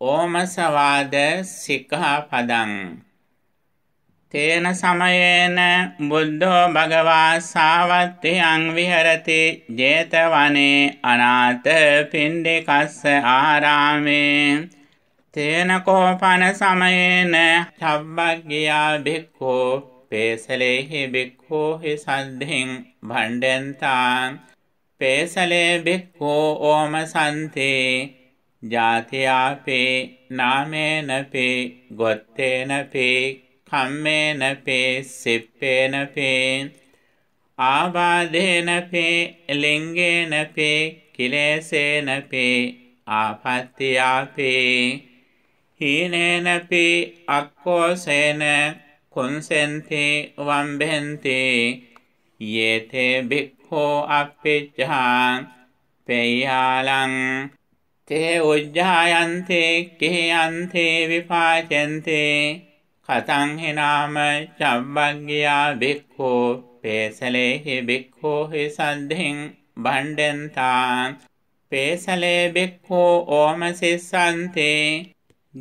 ඕමසවාද සික්හපදං තේන සමයේන බුද්ධෝ භගවා සාවත්තියං විහරති 제තවනේ අනාථ පින්ඩිකස්ස ආරාමේ තේන කෝපන සමයේන තබ්බග්ගියා භික්ඛෝ පේසලේහි බික්ඛෝහි සද්ධින් භණ්ඩෙන්තාං පේසලේ බික්ඛෝ ඕම සම්තේ ජාතියාපි නාමේනපි ගොත්තේනපි කම්මේනපි සිප්පේනපි ආබාධේනපි ලිංගේනපි කිලේසේනපි ආපත්තියාපි හීනේනපි අක්කෝසේන කුන්සෙන්ති වම්බෙන්ති යේතේ බික්ඛෝ අප්පිච්ඡාන් පෙය්‍යාලං තේ උජ්ජායන්තේ කේයන්තේ විපාචන්තේ කතං හිනාම චබ්බග්ගියා බික්ඛෝ පේසලේහි බික්ඛෝ හි සද්ධින් භණ්ඩෙන්තාන් පේසලේ බික්ඛෝ ඕම සිස්සන්තේ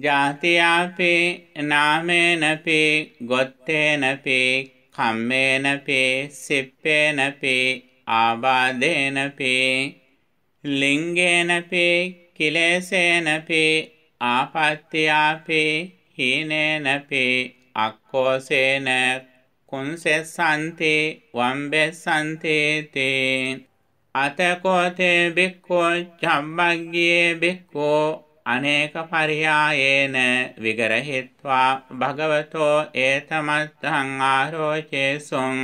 ජාතියාපේ නාමේනපේ ගොත්තේනපේ කම්මේනපේ සිප්පේනපේ ආබාධේනපේ ලිංගේනපේ කිලේසේනපි ආපත්‍යාපි හීනේනපි අක්කෝසේන කුන්සෙස්සන්ති වම්බෙස්සන්තේති අතකෝතේ බික්කෝ චම්බග්ගේ බික්කෝ අනේක පරියායේන විගරහිත්වා භගවතෝ ඒතමත්තං ආරෝචේසුම්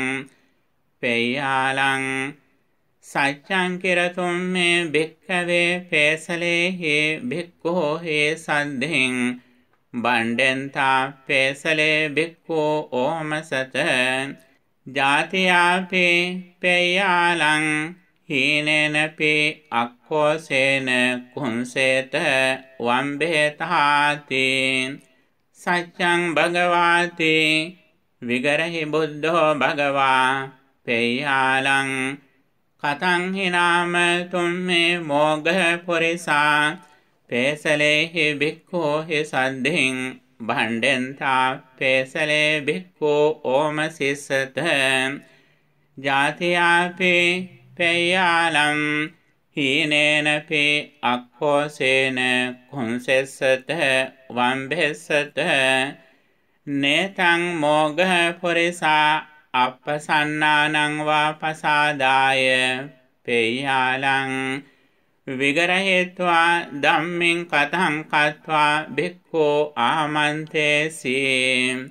පෙය්‍යාලං සච්ඡං කිරතුම්මේ භික්ඛවේ පේසලේහි භික්ඛෝ හේ සද්ධෙන් බණ්ඩෙන්තා පේසලේ භික්ඛෝ ඕමසත ජාතියාපේ පෙයාලං හීනෙනපි අක්කෝසේන කුන්සේත වම්බේතාති සච්ඡං භගවාති විගරහි බුද්ධෝ භගවා පෙයාලං කතං හිනාම තුම්මේ මෝඝ පුරිසා පේසලේහි භික්ඛෝ හි සද්ධින් භණ්ඩෙන්තා පේසලේ භික්ඛෝ ඕම සිස්සත ජාතියාපි පේයාලම් හීනේනපි අක්ඛෝසේන කුංසෙස්සත වම්බෙස්සත නේතං මෝඝ පුරිසා අප්පසන්නානං වා පසාදාය පේයාලං විගරහෙත්වා ධම්මින් කතං කତ୍වා භික්ඛෝ ආමන්තේසී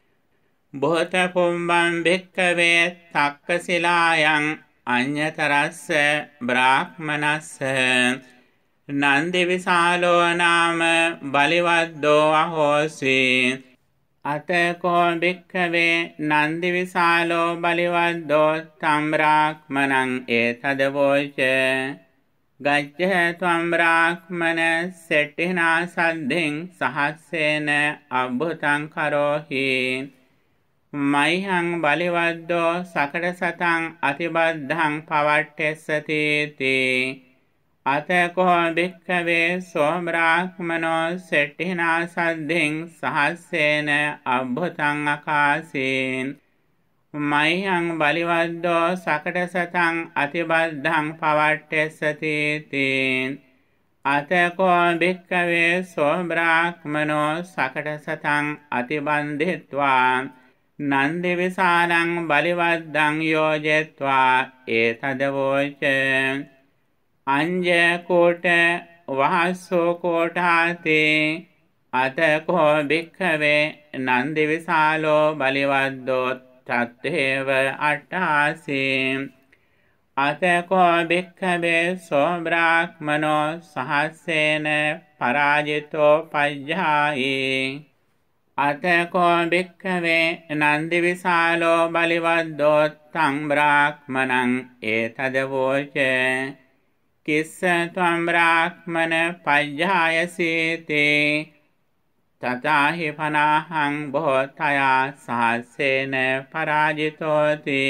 බොහත පුම්බං භික්කවේ තක්කසිලායන් අඤ්‍යතරස්ස බ්‍රාහ්මනස්ස නන්දි විශාලෝ නාම බලිවද්දෝ අහෝසී අතකෝ භික්ඛවේ නන්දි විශාලෝ බලිවද්දෝ සම්රාක්මනං ඒතදවෝච ගච්ඡහ ත්වම් රාක්මන සෙට්ඨිනා සද්ධින් සහස්සේන අබ්බුතං කරෝහි මයිහං බලිවද්දෝ සකඩ සතං අතිබද්ධං පවට්ඨෙස්සති තේ අතකෝ භික්ඛවේ සෝම්‍රාක්මනෝ සෙට්ඨිනා සද්ධින් සහස්සේන අබ්බතං අකාසීන් මයිහං බලිවද්දෝ සකට සතං අතිබද්ධං පවට්ටෙස්සතිතීන් අතකෝ භික්ඛවේ සෝම්‍රාක්මනෝ සකට සතං අතිබන්ධිත්වා නන්දි විසාලං බලිවද්දං යෝජෙත්වා ඒතදවෝච අංජකොට වහස්සෝකෝටාතේ අතකෝ භික්හවේ නන්දිවිශාලෝ බලිවද්දොත් තත්හේව අට්ටාසී අතකෝ භික්හවේ සෝබ්‍රාක්්මනෝ සහස්සේන පරාජිතෝ පජ්ජායේ අතකෝ භික්කවේ නන්දිවිශාලෝ බලිවද්දෝත්තං බ්‍රාක්්මනං ඒතදවෝචේ කිස්ස ත්වම් රාක්මන පඤ්ඤායසීතේ තථාහි පනාහං බොහෝතයා සහස්සේන පරාජිතෝති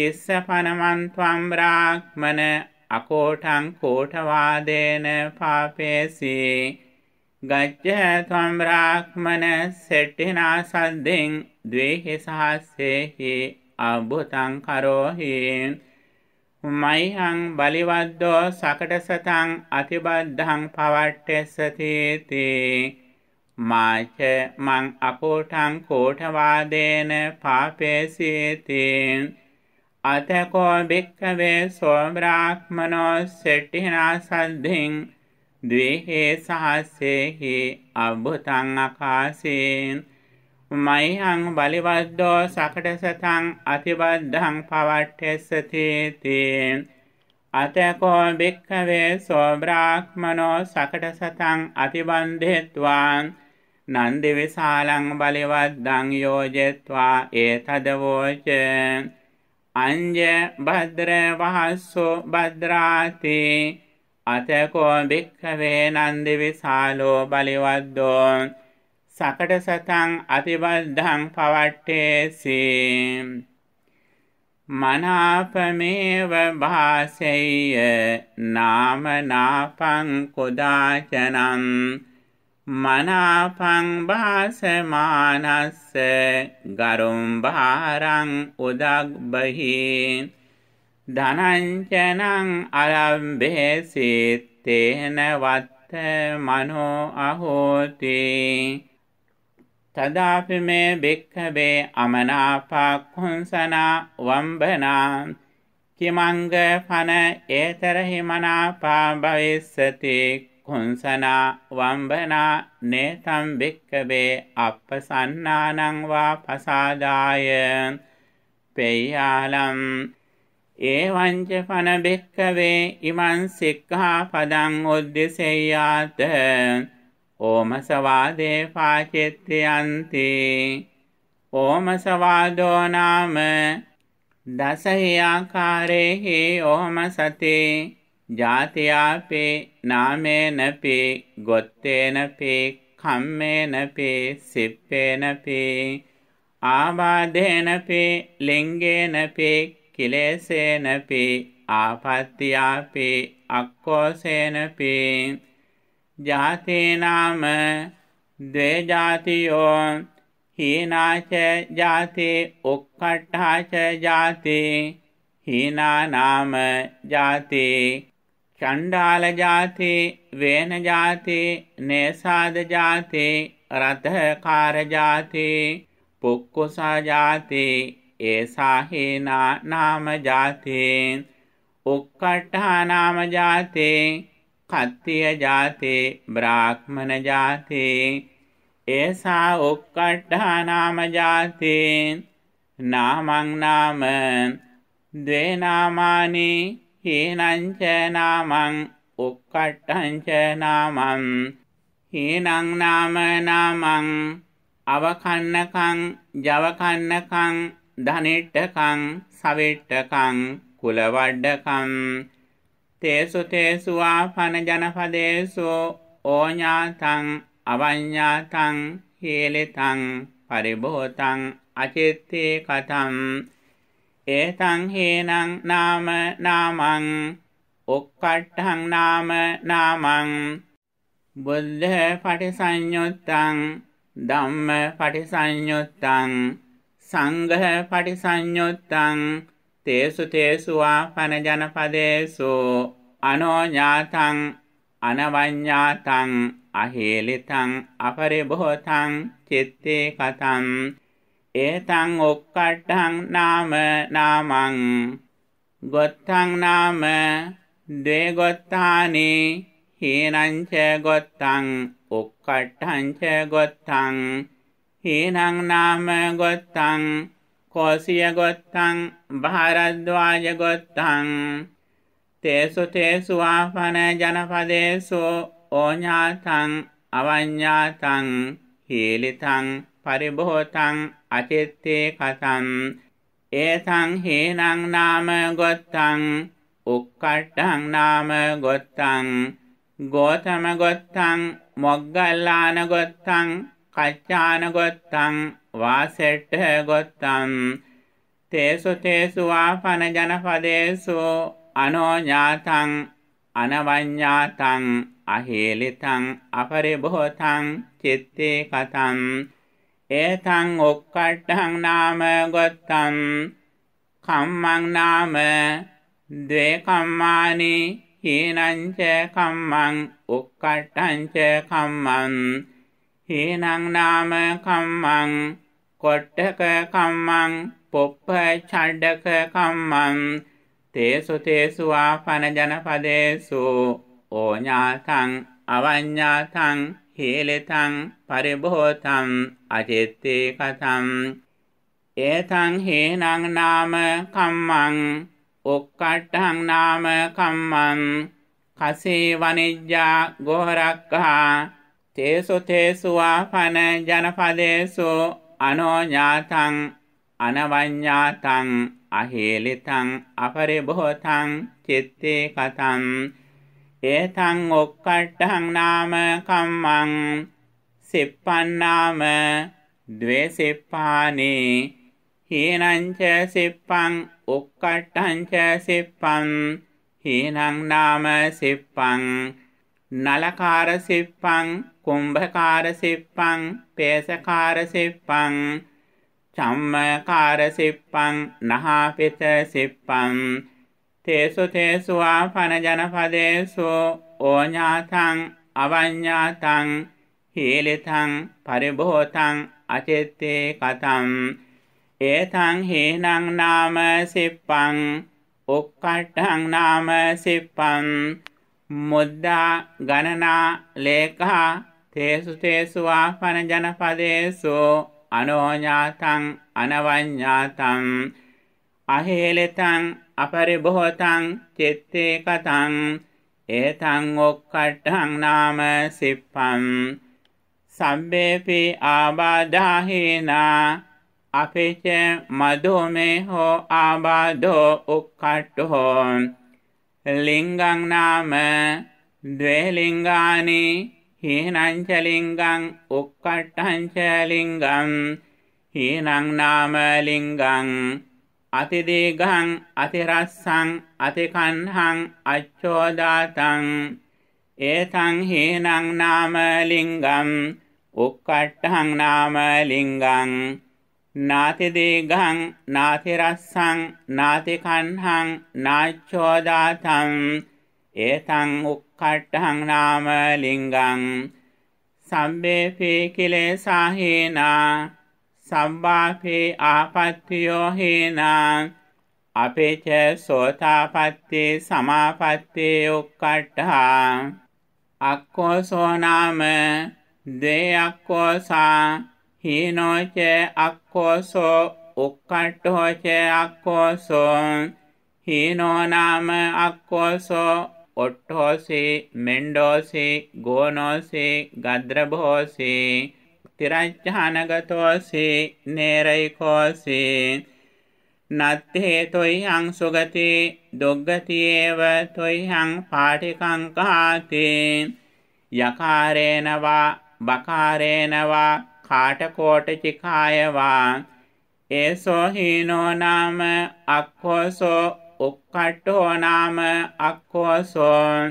කිස්ස පනමන් ත්වම් රාක්මන අකෝටං කෝටවාදේන පාපේසී ගච්ඡ ත්වම් රාක්මන සෙට්ඨිනා සද්දෙන් ද්වේහි සහස්සේහි අබුතං කරෝහි මයිහං බලිවද්දෝ සකටසතං අතිබද්ධං පවට්ටෙස්සතිතේ මාච මං අපෝටං කෝටවාදේන පාපේසීතේ අතකෝ භික්කවේ සෝම්‍රාක්මනෝ සෙට්ටිනා සද්ධින් ද්වේහේ සහස්සේහි අබ්බුතං අකාසීන් මයිහං බලිවද්දෝ සකටසතං අතිබද්ධං පවට්ටෙස්සතිතේ අතකෝ භික්කවේ සෝබ්‍රාක්්මනෝ සකටසතං අතිබන්ධෙත්වාන් නන්දි විශාලං බලිවද්දං යෝජෙත්වා ඒ තදවෝච අංජ භද්‍ර වහස්සු භද්‍රාති අතකෝ භික්කවේ නන්දි විශාලෝ බලිවද්දෝ සකට සතං අතිබද්ධං පවට්ටේසි මනාපමේව භාසෙය්‍ය නාමනාපං කුදාචනං මනාපං භාසමානස්ස ගරුම් භාරං උදග්බහි ධනංචනං අලම්බේසිත්තේන වත්ත මනෝ අහෝතේ තදාපි මේ භික්ඛවේ අමනාපා කුංසනා වම්බනා කිමංග පන ඒතරහි මනාපා භවිස්සති කුංසනා වම්බනා නේතම් භික්ඛවේ අප්පසන්නානං වා පසාදාය පෙය්‍යාලම් ඒවංච පන භික්කවේ ඉමන් සික්ඛා පදං උද්දෙසෙය්‍යාත ඕමසවාදේ පාචෙත්තියන්ති ඕමසවාදෝ නාම දසහි ආකාරේහි ඕමසතේ ජාතියාපේ නාමේනපි ගොත්තේනපි කම්මේනපි සිප්පේනපි ආබාධේනපි ලිංගේනපි කිලේසේනපි ආපත්තියාපි අක්කෝසේනපි ජාතේනාම ද්වේජාතියෝ හීනාච ජාතේ ඔක්කට්ඨාච ජාතේ හීනානාම ජාතේ චණ්ඩාල ජාතේ වේන ජාතේ නේසාද ජාතේ රතකාර ජාතේ පුක්කුසා ජාතේ ඒසා හේනා නාම ජාතේ ඔක්කට්ඨා නාම ජාතේ කත්තිය ජාතේ බ්‍රාහ්මණ ජාතේ ඒසා උක්කට්ඨා නාම ජාතේ නාමං නාම ද්වේ නාමානි හීනංච නාමං උක්කට්ඨංච නාමං හීනං නාම නාමං අවකන්නකං ජවකන්නකං ධනෙට්ටකං සවෙට්ටකං කුලවඩ්ඩකං තේසු තේසුවා පන ජනපදේසු ඕඥාතං අවඤ්ඤාතං හේලෙතං පරිභෝතං අචිත්තේ කතම් ඒතං හේනං නාම නාමං ඔක්කට්ඨං නාම නාමං බුද්ධ පටිසඤ්ඤුත්තං ධම්ම පටිසඤ්ඤුත්තං සංඝ පටිසඤ්ඤුත්තං තේසු තේසුවා පනජනපදේසු අනෝඥාතං අනවඤ්ඤාතං අහේලිතං අපරිභෝතං චිත්තේ කතං ඒතං ඔක්කට්ඨං නාම නාමං ගොත්තං නාම ද්වේ ගොත්තානි හීනං ච ගොත්තං ඔක්කට්ඨං ච ගොත්තං හීනං නාම ගොත්තං කෝසියගොත්තං භාරද්වාජගොත්තං තේසු තේසු ආපන ජනපදේසු ඕඥාතං අවඤ්ඤාතං හීලිතං පරිභෝතං අචිත්තේ කතං ඒතං හේනං නාම ගොත්තං උක්කට්ටං නාම ගොත්තං ගෝතම ගොත්තං මොග්ගල්ලාන ගොත්තං කච්චානගොත්තං වාසෙට්ට ගොත්තං තේසු තේසුවා පන ජනපදේසු අනෝඥාතං අනවඤ්ඤාතං අහේලිතං අපරිභෝතං චිත්තේ කතං ඒතං ඔක්කට්ඨං නාම ගොත්තං කම්මං නාම ද්වේ කම්මානි හීනං ච කම්මං ඔක්කට්ඨං ච කම්මං හීනං නාම කම්මං කොට්ටක කම්මං පොප්ප ඡණ්ඩක කම්මං තේසු තේසු ආපන ජනපදේසු ඕඤාතං අවඤ්ඤාතං හේලතං පරිභෝතං අජිත්තේ කතං ඒතං හේනං නාම කම්මං ඔක්කට්ඨං නාම කම්මං කසේ වනිජ්ජා ගෝරක්ඛා තේසු තේසුවා පන ජනපදේසු අනෝඥාතං අනවඤ්ඤාතං අහේලිතං අපරිභෝතං චිත්තේ කතං ඒතං ඔක්කට්ඨං නාම කම්මං සිප්පන්නාම ද්වේසිප්පානේ හීනං ච සිප්පං ඔක්කට්ඨං ච සිප්පං හීනං නාම සිප්පං නලකාර සිප්පං කුම්භකාර සිප්පං, පේසකාර සිප්පං, චම්මකාර සිප්පං, නහාපිත සිප්පං, තේසු තේසු ආපන ජනපදේසු ඕඤාතං අවඤ්ඤාතං හේලිතං පරිභෝතං අචෙත්තේ කතං ඒතං හේනං නාම සිප්පං ඔක්කට්ඨං නාම සිප්පං මුද්දා ගණනා ලේඛා තේසු තේසු ආපන ජනපදේසු අනෝඥාතං අනවඤ්ඤාතං අහේලතං අපරිභෝතං චිත්තේ කතං ඒතං ඔක්කට්ඨං නාම සිප්පං සම්බේපි ආබාධාහේනා අපේච මදෝමේ හෝ ආබාධෝ උක්කට්ඨෝ ලිංගං නාම ද්වේ ලිංගානි හීනංච ලිංගං උක්කට්ඨංච ලිංගං හීනං නාම ලිංගං අතිදීඝං අතිරස්සං අතිකන්හං අච්ඡෝදාතං ඒතං හීනං නාම ලිංගං උක්කට්ඨං නාම ලිංගං නාතිදීඝං නාතිරස්සං නාතිකන්හං නාච්ඡෝදාතං ඒතං උක් කට්ටං නාම ලිංගං සම්බේපි කිලේසා හේනා සම්බාපේ ආපත්තියෝ හේනා අපේච සෝතාපත්තේ සමාපත්තේ උක්කට්ඨා අක්කෝ සෝනාම දේ අක්කෝ සා හීනෝච අක්කෝසෝ උක්කට්ඨෝච අක්කෝසෝ හීනෝ නාම අක්කෝසෝ ඔට්ටෝ से मेण्डो से गोनो से गद्रभो से තිරච්ඡානගතෝ से නේරයිකෝ से නත්තේ තොයිහං සුගතේ දුග්ගතියේව තොයිහං පාටිකං කාතේ යකාරේනවා බකාරේනවා කාටකෝට චිකායවා ඒසෝ හීනෝ නාම අක්ඛෝසෝ කට්ඨෝ නාම අක්ඛෝසෝ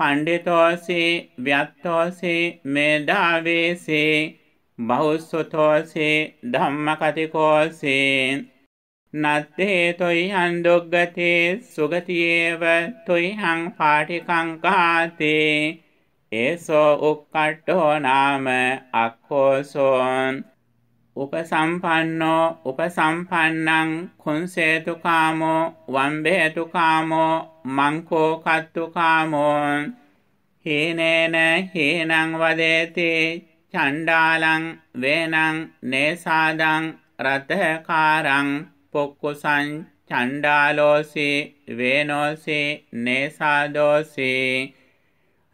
පණ්ඩිතෝසි ව්‍යත්තෝසි මේධාවේසි බහුසුතෝසි ධම්මකතිකෝසි නත්තේ තොයිහං දුග්ගතේ සුගතියේව තොයිහං පාටිකං කාතේ ඒසෝ උක්කට්ඨෝ නාම අක්ඛෝසෝ උපසම්පන්නෝ උපසම්පන්නං කුංසේතුකාමෝ වම්බේතුකාමෝ මංකෝ කත්තුකාමෝ හේනේන හේනං වදේති චණ්ඩාලං වේනං නේසාදං රතකාරං පොක්කුසං චණ්ඩාලෝසි වේනෝසි නේසාදෝසි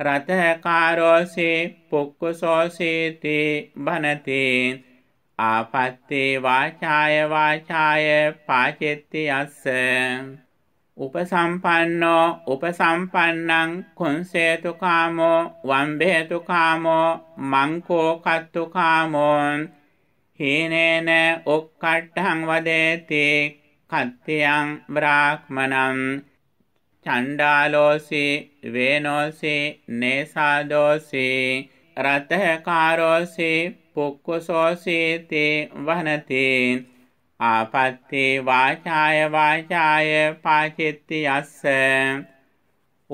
රතකාරෝසි පොක්කුසෝසීති බනතේ ආපත්තේ වාචාය වාචාය පාචෙත්ති අස්ස උපසම්පන්නෝ උපසම්පන්නං කොන්සේතු කාමෝ වම්බේතු කාමෝ මංකෝ කත්තු කාමෝ හීනේන ඔක්කට්ඨං වදේති කත්තියං බ්‍රාහ්මණං චණ්ඩාලෝසි වේනෝසි නේසාදෝසි රතකාරෝසි පුක්කුසෝසීතේ වනතේ ආපත්තේ වාචාය වාචාය පාචෙත්ති යස්ස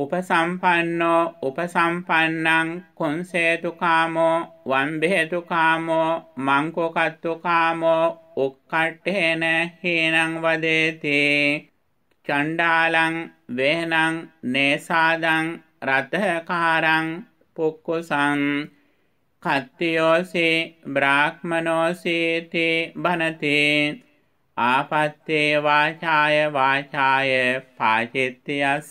උපසම්පන්නෝ උපසම්පන්නං කුංසේතු කාමෝ වම්බේතු කාමෝ මංකොකත්තු කාමෝ උක්කට්ඨේන හේනං වදේති චණ්ඩාලං වේනං නේසාදං රතකාරං පුක්කුසං කත්තියෝසේ බ්‍රාහ්මනෝසේතේ බනතේ ආපත්තේ වාචාය වාචාය පාචිත්‍යස්ස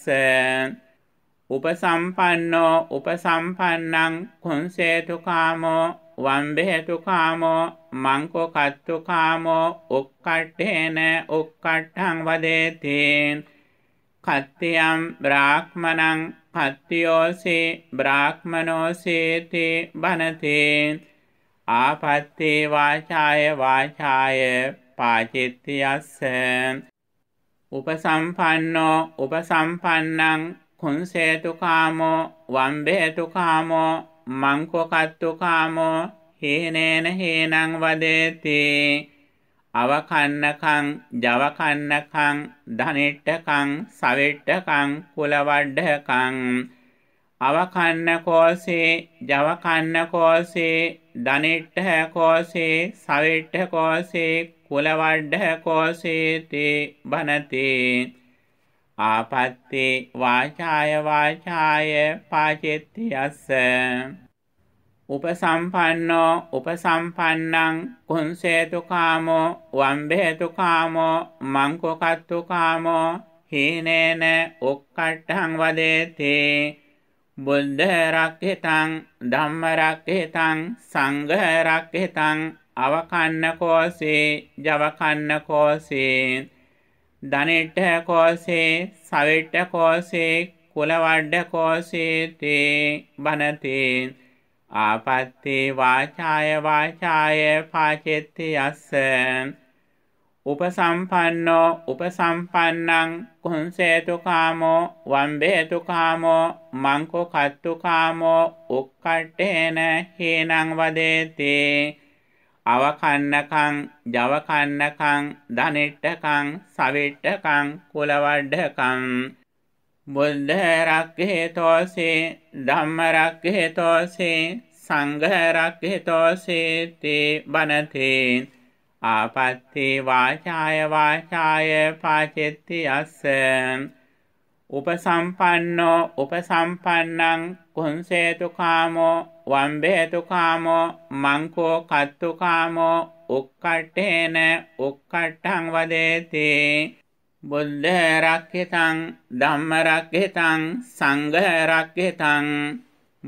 උපසම්පන්නෝ උපසම්පන්නං කුංසේතුකාමෝ වම්බෙහෙතුකාමෝ මංකෝ කත්තුකාමෝ උක්කට්ඨේන උක්කට්ඨං වදේතේ කත්තියම් බ්‍රාහ්මණං පත්තියෝසේ බ්‍රාහ්මනෝසේතේ බනතේ ආපත්තේ වාචාය වාචාය පාචිත්තියස්ස උපසම්පන්නෝ උපසම්පන්නං කුන්සේතුකාමෝ වම්බේතුකාමෝ මංකොකත්තුකාමෝ හේනේන හේනං වදේති අවකන්නකං ජවකන්නකං ධනෙට්ටකං සවෙට්ටකං කුලවඩ්ඩකං අවකන්නකෝසේ ජවකන්නකෝසේ ධනෙට්ටකෝසේ සවෙට්ටකෝසේ කුලවඩ්ඩකෝසේ තේ බනතේ ආපත්තේ වාචාය වාචාය පාචෙත්ති අස්ස උපසම්පන්නෝ උපසම්පන්නං කුංසේතුකාමෝ වම්බේතුකාමෝ මංකොකත්තුකාමෝ හීනේන ඔක්කට්ටං වදේතේ බුද්ධ රක්ඛිතං ධම්ම රක්ඛිතං සංඝ රක්ඛිතං අවකන්න කෝසේ ජවකන්න කෝසේ දනෙට්ට කෝසේ සවිට්ට කෝසේ කුලවඩ්ඩ කෝසේ තේ බනතේ ආපත්ති වාචාය වාචාය පාචෙත්ති යස්ස උපසම්පන්නෝ උපසම්පන්නං කුංසේතු කාමෝ වම්බේතු කාමෝ මංකෝ කත්තු කාමෝ උක්කට්ඨේන හේනං වදේති අවකන්නකං ජවකන්නකං දනිට්ඨකං සවිට්ඨකං කුලවඩ්ඩකං බුද්ධ රක්ඛේතෝසේ ධම්ම රක්ඛේතෝසේ සංඝ රක්ඛේතෝසේ තේ බනතේ ආපත්‍ති වාචාය වාචාය පාචෙත්ති අස්ස උපසම්පන්නෝ උපසම්පන්නං කුංසේතු කාමෝ වම්බේතු කාමෝ මංකෝ කත්තු කාමෝ උක්කට්ඨේන උක්කට්ඨං වදේතේ බුද්ධ රක්ඛිතං ධම්ම රක්ඛිතං සංඝ රක්ඛිතං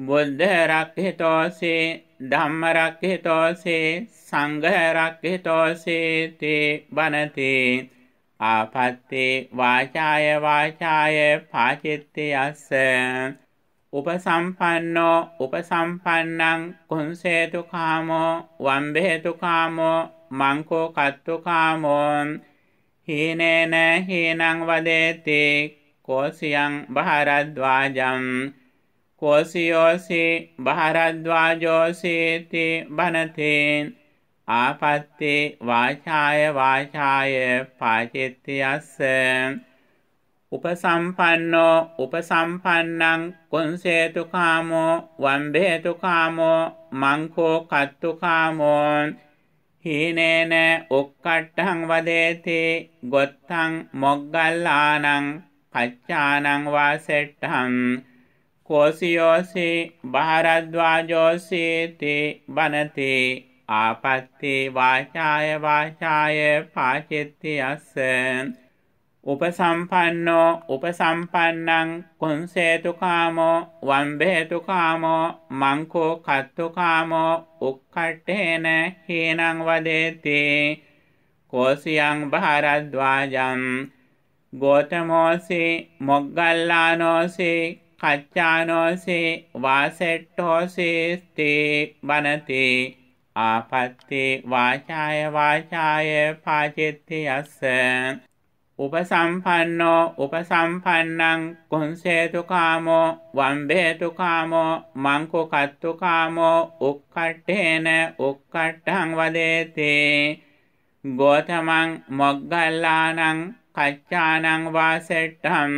බුද්ධ රක්ඛිතෝසේ ධම්ම රක්ඛිතෝසේ සංඝ රක්ඛිතෝසේ තේ බනතේ ආපත්තේ වාචාය වාචාය පාචිත්තේ අස්ස උපසම්පන්නෝ උපසම්පන්නං කුංසේතු කාමෝ වම්බේතු කාමෝ මංකෝ කත්තු කාමෝ හීනේන හීනං වදේති කෝසියං බහරද්වාජම් කෝසියෝසි බහරද්වාජෝසීති බනතේන් ආපත්ති වාචාය වාචාය පාචිත්‍යස්ස උපසම්පන්නෝ උපසම්පන්නං කුංසේතු කාමෝ වම්බේතු කාමෝ මංකෝ කත්තු කාමෝ හීනේන උක්කට්ටං වදේති ගොත්තං මොග්ගල්ලානං කච්චානං වාසෙට්ටං කෝසියෝසි භාරද්වාජෝසීති බනති ආපත්ති වාචාය වාචාය පාචිත්ති අස්සෙන් උපසම්පන්නෝ උපසම්පන්නං කුංසේතුකාමෝ වම්බේතුකාමෝ මංකෝ කත්තුකාමෝ උක්කට්ඨේන හේනං වදේති කෝසියං භාරද්වාජං ගෝතමෝසි මොග්ගල්ලානෝසි කච්චානෝසි වාසෙට්ඨෝසි ස්තේ වනති ආපත්තේ වාචාය වාචාය පාචෙත්ති යස්ස උපසම්පන්නෝ උපසම්පන්නං කොන්සේතුකාමෝ වම්බේතුකාමෝ මංකොකත්තුකාමෝ උක්කට්ටේන උක්කට්ටං වදේතේ ගෝතමං මොග්ගල්ලානං කච්චානං වාසෙට්ටම්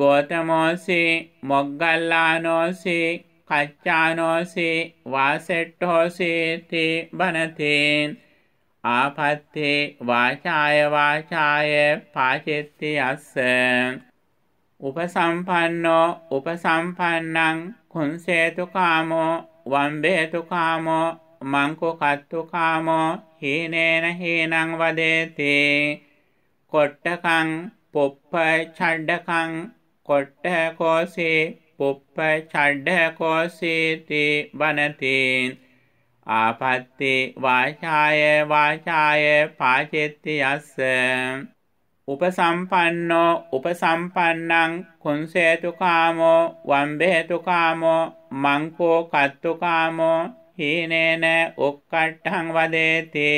ගෝතමෝසි මොග්ගල්ලානෝසි කච්චානෝසි වාසෙට්ටෝසි තේ බනතේ ආපත්තේ වාචාය වාචාය පාචෙත්ති අස්ස උපසම්පන්නෝ උපසම්පන්නං කුංසේතු කාමෝ වම්බේතු කාමෝ මංකෝ කත්තු කාමෝ හීනේන හීනං වදේති කොට්ටකං පොප්ප ඡඩ්ඩකං කොට්ට කෝසේ පොප්ප ඡඩ්ඩ කෝසේති වනතේ ආපත්ති වාචාය වාචාය පාචෙත්ති යස්ස උපසම්පන්නෝ උපසම්පන්නං කුංසේතුකාමෝ වම්බේතුකාමෝ මංකෝ කත්තුකාමෝ හීනේන ඔක්කට්ටං වදේති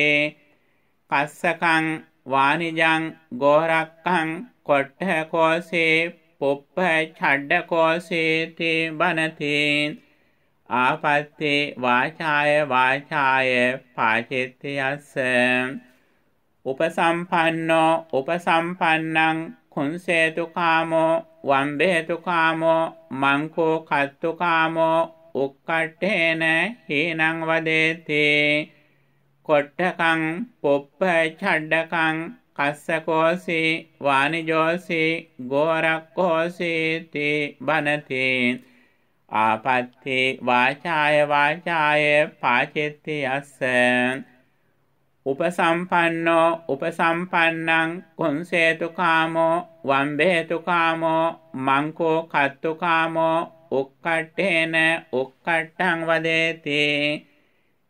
පස්සකං වානිජං ගෝරක්කං කොට්ඨ කෝසේ පොප්ප ඡඩ්ඩ කෝසේති බනතේ ආපත්තේ වාචාය වාචාය පාචිත්‍යස්ස උපසම්පන්නෝ උපසම්පන්නං කුංසේතු කාමෝ වම්බේතු කාමෝ මංකෝ කත්තු කාමෝ උක්කට්ඨේන හේනං වදේති කොට්ටකං පොප්ප ඡඩ්ඩකං කස්සකෝසී වානිජෝසී ගෝරක්කෝසී තේ බනතේ ආපත්තේ වාචාය වාචාය පාචෙත්තේ අස්සන් උපසම්පන්නෝ උපසම්පන්නං කොන්සේතුකාමෝ වම්බේතුකාමෝ මංකෝ කත්තුකාමෝ ඔක්කට්ඨේන ඔක්කට්ටං වදේති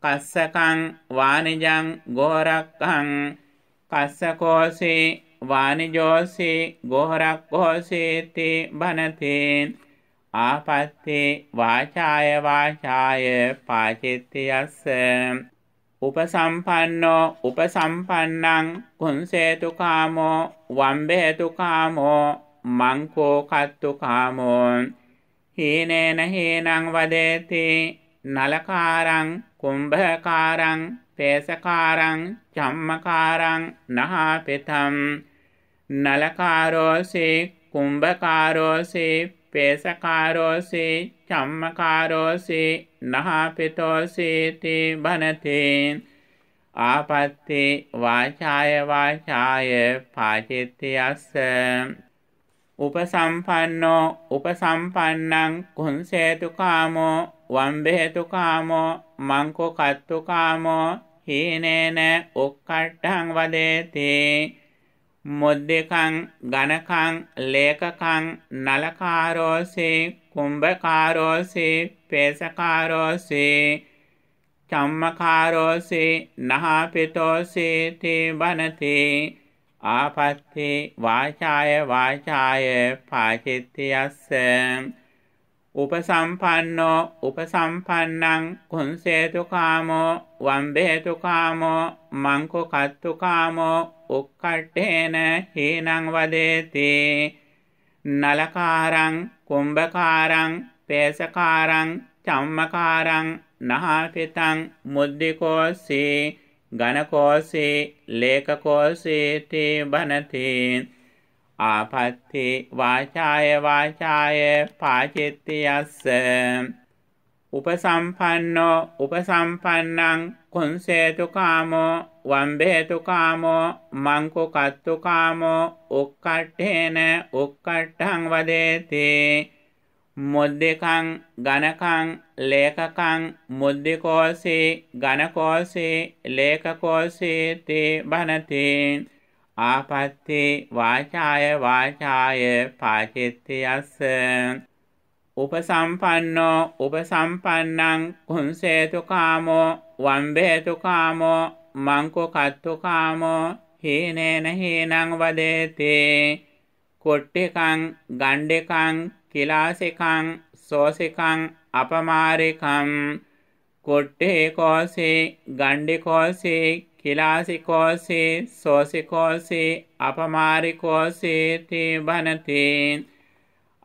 කස්සකං වානිජං ගෝරක්ඛං කස්සකෝසේ වානිජෝසේ ගෝරක්ඛෝසේති බනතේ ආපත්‍ති වාචාය වාචාය පාචිත්‍යස්ස උපසම්පන්නෝ උපසම්පන්නං කුංසේතු කාමෝ වම්බේතු කාමෝ මංකෝ කත්තු කාමෝ හීනේන හීනං වදේති නලකාරං කුම්භකාරං පේසකාරං චම්මකාරං නහාපිතම් නලකාරෝසේ කුම්භකාරෝසේ පේසකාරෝසේ චම්මකාරෝසේ නහපෙතෝසේතේ බනතේ ආපත්තේ වාචාය වාචාය පාචිත්‍යස්ස උපසම්පන්නෝ උපසම්පන්නං කුංසේතු කාමෝ වම්බේතු කාමෝ මංකෝ කත්තු කාමෝ හීනේන ඔක්කට්ටං වදේතේ මොද්දකං ඝනකං ලේකකං නලකාරෝසේ කුම්භකාරෝසේ පේසකාරෝසේ චම්මකාරෝසේ නහපිතෝසේ තේ වනතේ ආපත්තේ වාචාය වාචාය පාචිත්‍යස්ස උපසම්පන්නෝ උපසම්පන්නං කුන්සේතුකාමෝ වම්බේතුකාමෝ මංකො කත්තුකාමෝ උක්කට්ඨේන හීනං වදේති නලකාරං කුම්භකාරං පේසකාරං චම්මකාරං නහාපිතං මුද්දිකෝසී ඝනකෝසී ලේකකෝසී තේ බනතේ ආපත්තේ වාචාය වාචාය පාචෙත්තියස්ස උපසම්පන්නෝ උපසම්පන්නං කුංසේතු කාමෝ වම්බේතු කාමෝ මංකු කත්තු කාමෝ ඔක්කට්ඨේන ඔක්කට්ඨං වදේති මුද්දකං ඝනකං ලේකකං මුද්දකෝසේ ඝනකෝසේ ලේකකෝසේ තේ බනතේ ආපත්තේ වාචාය වාචාය පාචිත්‍යස්ස උපසම්පන්නෝ උපසම්පන්නං කුංසේතු කාමෝ වම්බේතු කාමෝ මංකෝ කත්තු කාමෝ හේනේන හේනං වදේතේ කොට්ටෙකං ගණ්ඩෙකං කිලාසෙකං සෝසෙකං අපමාරෙකං කොට්ටේ කෝසේ ගණ්ඩේ කෝසේ किलासिकोऽसि शोषिकोऽसि अपमारिकोऽसि ते भनति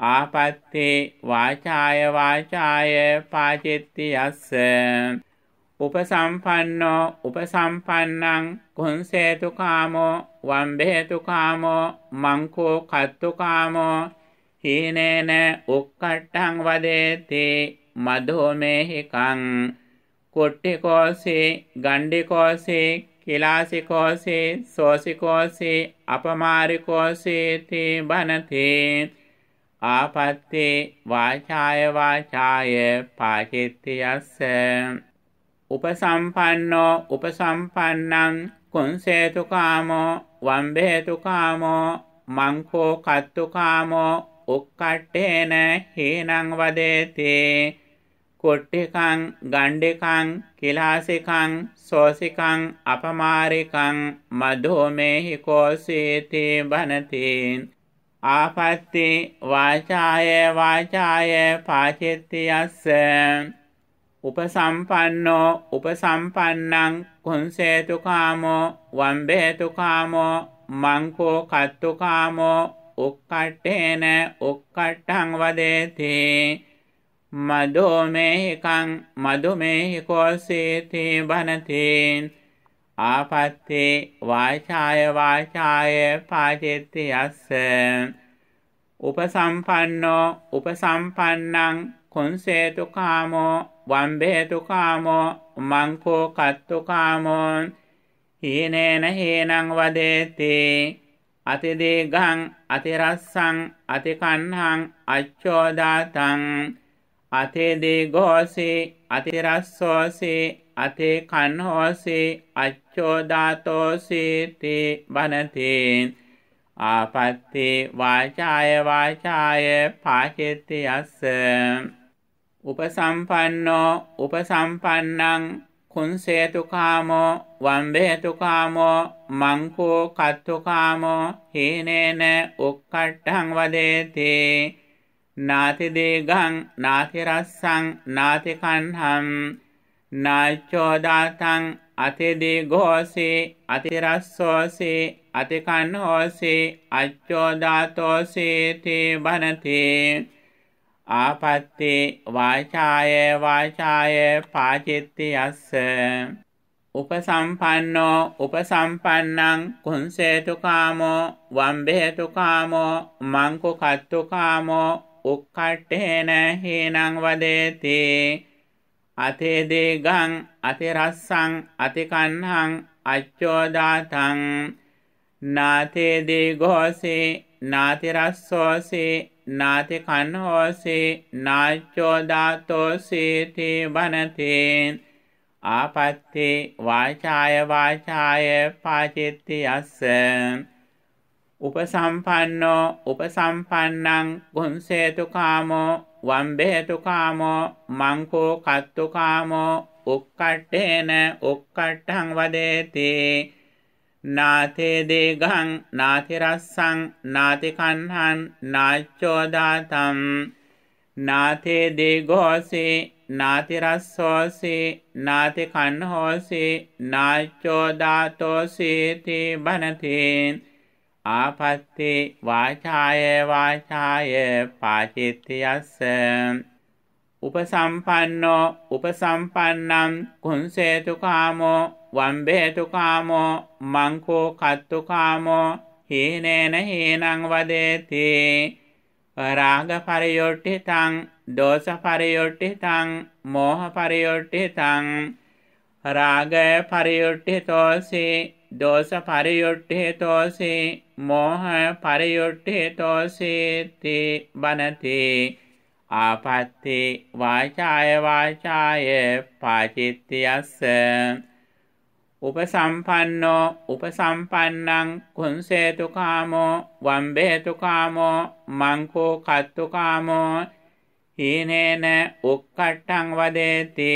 आपत्ति वाचाय वाचाय पाचित्ति यस्स उपसम्पन्नो उपसम्पन्नं कुंसेतु कामो वम्भेतु कामो मङ्को कत्तु कामो हीनेन उक्कट्टं वदेति मधुमेहिकम् කොට්ටෙකෝසේ ගණ්ඩෙකෝසේ කෙලාසිකෝසේ සෝසිකෝසේ අපමාරිකෝසේ තේ බනතේ ආපත්තේ වාචාය වාචාය පාචිත්‍යස්ස උපසම්පන්නෝ උපසම්පන්නං කුංසේතුකාමෝ වම්බේතුකාමෝ මංකෝ කත්තුකාමෝ උක්කට්ටේන හේනං වදේතේ කොට්ටෙකං ගණ්ඩෙකං කිලාසෙකං සෝසිකං අපමාරෙකං මධෝමේහි කෝසීති බනතීන් ආපත්ති වාචාය වාචාය පාචිත්‍යස්ස උපසම්පන්නෝ උපසම්පන්නං කුංසේතුකාමෝ වම්බේතුකාමෝ මංකෝ කත්තුකාමෝ උක්කට්ටේන උක්කට්ටං වදේතේ මදෝමේකං මදුමේකෝ සේතේ බනතේ ආපත්තේ වාචාය වාචාය පාචෙත්ති යස්ස උපසම්පන්නෝ උපසම්පන්නං කුන්සේතු කාමෝ වම්බේතු කාමෝ මංකෝ කත්තු කාමෝ හීනේන හීනං වදේති අතිදීගං අතිරස්සං අතිකන්හං අච්චෝදාතං අතේ දීඝෝසි අතිරස්සෝසි අතේ කන්හෝසි අච්ඡෝදාතෝසි තේ වනතේ ආපත්තේ වාචාය වාචාය පාචෙත්තේ යස්ස උපසම්පන්නෝ උපසම්පන්නං කුන්සේතුකාමෝ වම්බේතුකාමෝ මංකෝ කත්තුකාමෝ හේනේන උක්කට්ටං වදේතේ නාතිදේගං නාතිරස්සං නාතිකන්හම් නාච්චෝදාතං අතිදේගෝසේ අතිරස්සෝසේ අතිකන්හෝසේ අච්චෝදාතෝසේතේ බනතේ ආපත්තේ වාචාය වාචාය පාචිත්ති යස්ස උපසම්පන්නෝ උපසම්පන්නං කුංසේතුකාමෝ වම්බේතුකාමෝ මංකුකත්තුකාමෝ උක්කට්ඨේන හේනං වදේති අතේ දේගං අතේ රස්සං අතේ කන්හං අච්චෝදාතං නාතේ දේගෝසේ නාතේ රස්සෝසේ නාතේ කන්හෝසේ නාච්චෝදාතෝසේ තේ වනතේ ආපත්තේ වාචාය වාචාය පාචෙත්ති යස්ස උපසම්පන්නෝ උපසම්පන්නං ගුන්සේතුකාමෝ වම්බේතුකාමෝ මංකෝ කත්තුකාමෝ උක්කට්ටේන උක්කට්ටං වදේති නාතේ දේගං නාති රස්සං නාති කන්හං නාච්චෝදාතම් නාතේ දේගෝසේ නාති රස්සෝසේ නාති කන්හෝසේ නාච්චෝදාතෝසේති බනතේ ආපත්තේ වාචාය වාචාය පාචිත්‍යස්ස උපසම්පන්නෝ උපසම්පන්නම් කුංසේතු කාමෝ වම්බේතු කාමෝ මංකෝ කත්තු කාමෝ හීනේන හීනං වදේති රාග පරියොට්ඨිතං දෝෂ පරියොට්ඨිතං මෝහ පරියොට්ඨිතං රාගය පරියොට්ඨිතෝසී දෝෂ පරියොට්ඨේතෝසේ මෝහ පරියොට්ඨේතෝසේති බනති ආපත්ති වාචාය වාචාය පාචිත්‍යස්ස උපසම්පන්නෝ උපසම්පන්නං කුංසේතු කාමෝ වම්බේතු කාමෝ මංකෝ කත්තු කාමෝ හීනේන උක්කට්ටං වදේති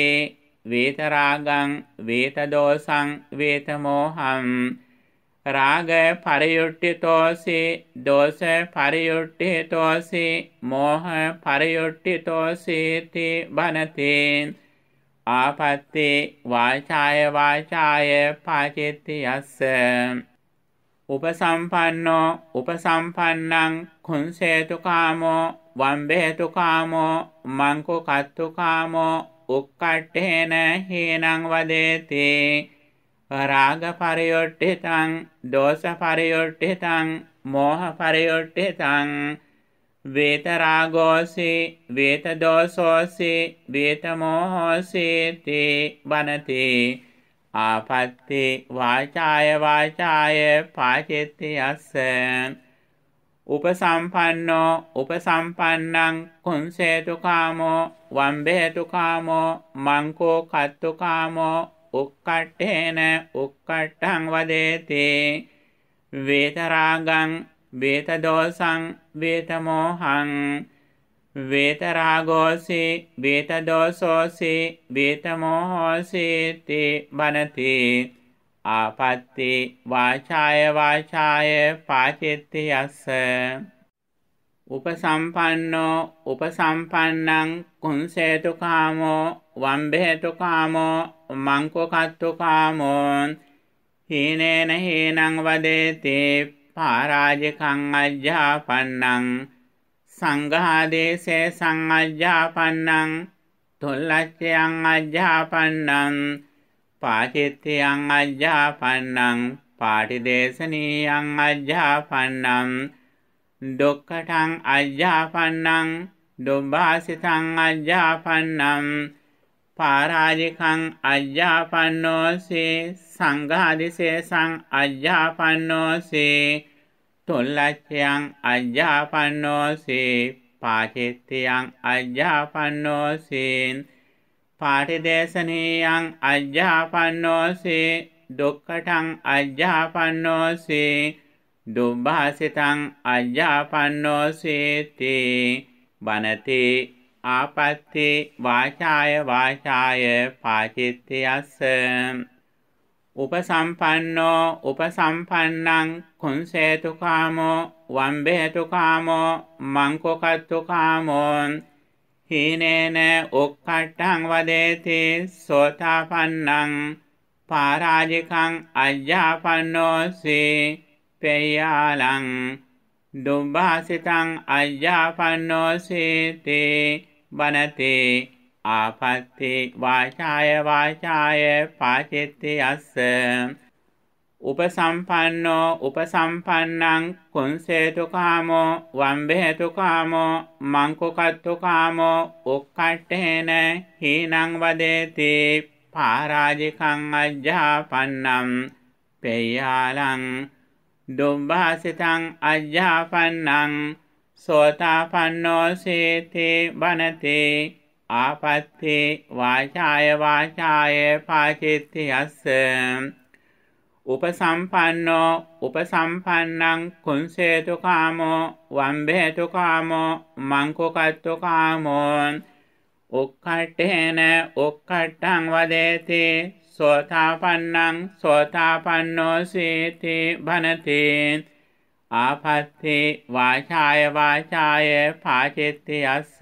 වේතරාගං වේතදෝසං වේතමෝහං රාග පරියුට්ඨිතෝසේ දෝස පරියුට්ඨිතෝසේ මෝහ පරියුට්ඨිතෝසේ තේ බනතේ ආපත්තේ වාචාය වාචාය පාචෙත්ති යස්ස උපසම්පන්නෝ උපසම්පන්නං කුංසේතු කාමෝ වම්බේතු කාමෝ මංකෝ කත්තු කාමෝ උක්කට්ඨේන හේනං වදේති රාග පරියොට්ඨිතං දෝෂ පරියොට්ඨිතං මෝහ පරියොට්ඨිතං වේත රාගෝසි වේත දෝසෝසි වේත මෝහෝසි තේ බනති ආපත්‍ති වාචාය වාචාය පාචෙත්ති යස්ස උපසම්පන්නෝ උපසම්පන්නං කුන්සේතුකාමෝ වම්බේතුකාමෝ මංකෝ කත්තුකාමෝ උක්කට්ඨේන උක්කට්ඨං වදේති වේතරාගං වේතදෝසං වේතමෝහං වේතරාගෝසි වේතදෝසෝසි වේතමෝහෝසීති බනති ආපත්ති වාචාය වාචාය පාචෙත්ති යස්ස උපසම්පන්නෝ උපසම්පන්නං කුංසේතු කාමෝ වම්බේතු කාමෝ මංකොකත්තු කාමෝ හීනේන හීනං වදේති පාරාජකං අජ්ජාපන්නං සංඝාදේශේ සංඅජ්ජාපන්නං තොල්ලච්චයන් අජ්ජාපන්නං පාචිත්තියං අජ්ජාපන්නං පාටිදේශනීයං අජ්ජාපන්නං දුක්ඛටං අජ්ජාපන්නං දුබ්බාසිතං අජ්ජාපන්නං පාරාජිකං අජ්ජාපන්නෝසේ සංඝාදිසේසං අජ්ජාපන්නෝසේ තුල්ලච්ඡයන් අජ්ජාපන්නෝසේ පාචිත්තියන් අජ්ජාපන්නෝසේන් පාටිදේශනීයං අජ්ජාපන්නෝසේ දුක්කටං අජ්ජාපන්නෝසේ දුබ්භාසිතං අජ්ජාපන්නෝසේතේ බනතේ ආපත්තේ වාචාය වාචාය පාචිත්‍යස්ස උපසම්පන්නෝ උපසම්පන්නං කුංසේතුකාමෝ වම්බේතුකාමෝ මංකොකත්තුකාමෝ හීනේන ඔක්කට්ටං වදේති සෝතාපන්නං පාරාජිකං අජ්ජාපන්නෝසි පෙයාලං දුම්බාසිතං අජ්ජාපන්නෝසීති වනති ආපත්ති වාචාය වාචාය පාචිත්ති අස්ස උපසම්පන්නෝ උපසම්පන්නං කුන්සේතුකාමෝ වම්බෙහෙතුකාමෝ මංකොකත්තුකාමෝ ඔක්කට්ටේන හීනං වදේති පාරාජිකං අජ්ජාපන්නම් පෙය්‍යාලං දුම්භාසිතං අජ්ජාපන්නං සෝතාපන්නෝ සේතේ වනතේ ආපත්තේ වාචාය වාචාය පාචිත්ති යස්ස උපසම්පන්නෝ උපසම්පන්නං කුංසේතුකාමෝ වම්බේතුකාමෝ මංකොකත්තුකාමෝ උක්කට්ඨේන උක්කට්ටං වදේති සෝතාපන්නං සෝතාපන්නෝ සීති භනති ආපත්‍ති වාචාය වාචාය පාචෙත්ති යස්ස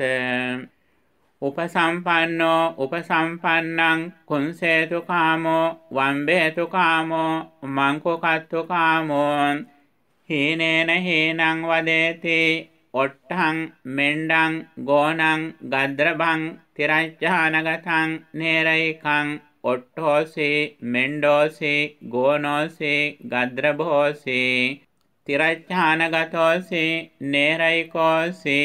උපසම්පන්නෝ උපසම්පන්නං කුන්සේතුකාමෝ වම්බේතුකාමෝ මංකොකත්තුකාමෝන් හීනේන හීනං වදේති ඔට්ටං මෙණ්ඩං ගෝනං ගද්‍රබං තිරච්ඡානගතං නේරයිකං ඔට්ටෝසි මෙණ්ඩෝසි ගෝනෝසි ගද්‍රබෝසි තිරච්ඡානගතෝසි නේරයිකෝසි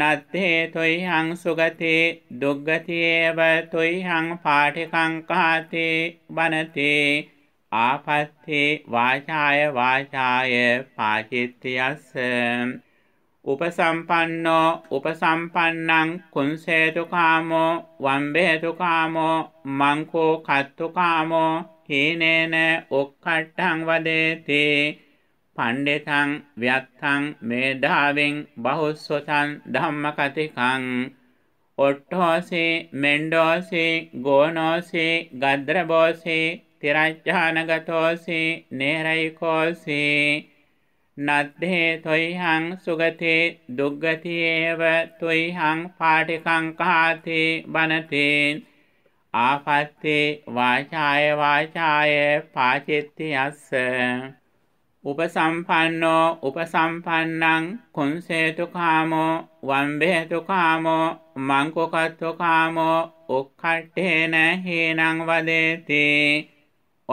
නත්තේ තොයි හං සුගතේ දුග්ගතියේව තොයි හං පාටිකංකාතේ වනතේ ආපත්තේ වාචාය වාචාය පාචිත්‍යස්ස උපසම්පන්නෝ උපසම්පන්නං කුංසේතු කාමෝ වම්බේතු කාමෝ මංකෝ කත්තු කාමෝ හේනේන ඔක්කට්ටං වදේතේ පණ්ඩිතං ව්‍යත්තං මේධාවෙන් බහුස්සතං ධම්මකතිකං ඔට්ඨෝසේ මෙන්ඩෝසේ ගෝනෝසේ ගද්‍රබෝසේ තිරච්ඡානගතෝසේ නේරයිකෝසේ නත්තේ තොයිහං සුගතේ දුග්ගතියේව තොයිහං පාටිකං කාතේ බනතේ ආපත්තේ වාචාය වාචාය පාචිත්ති යස්ස උපසම්පන්නෝ උපසම්පන්නං කුන්සේතුකාමෝ වම්බේතුකාමෝ මංකොකත්තුකාමෝ ඔක්කට්ඨේන හේනං වදේති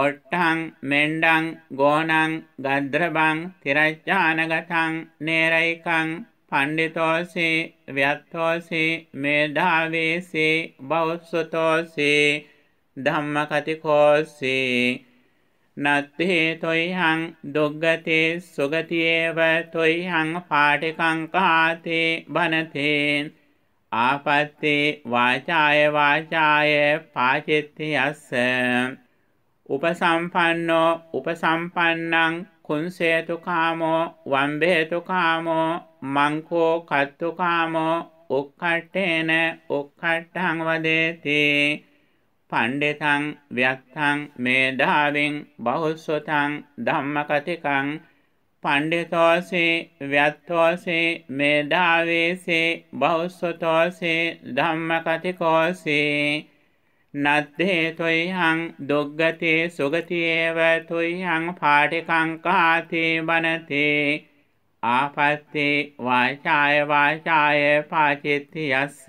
ඔට්ටං මෙණ්ඩං ගෝනං ගද්ද්‍රබං තිරච්ඡානගතං නේරයිකං පණ්ඩිතෝසි ව්‍යත්තෝසි මේධාවේසි බෞස්සතෝසි ධම්මකතිකෝසි නත්තිහි තොයිහං දුග්ගති සුගතියේව තොයිහං පාටිකංකාතේ බනතේන් ආපත්තේ වාචාය වාචාය පාචිත්ති යස්ස උපසම්පන්නෝ උපසම්පන්නං කුන්සේතු කාමෝ වම්බේතු කාමෝ මංකෝ කත්තු කාමෝ උක්කට්ඨේන උක්කට්ඨං වදේති පණ්ඩිතං ව්‍යක්තං මේධාවින් බහුස්සතං ධම්මකතිකං පණ්ඩිතෝසේ ව්‍යත්තෝසේ මේධාවේසේ බෞස්සතෝසේ ධම්මකතිකෝසේ නත්තේ තොයිහං දුග්ගතේ සුගතියේව තොයිහං පාටිකංකාතේ වනතේ ආපත්තේ වාචාය වාචාය පාචිත්ති යස්ස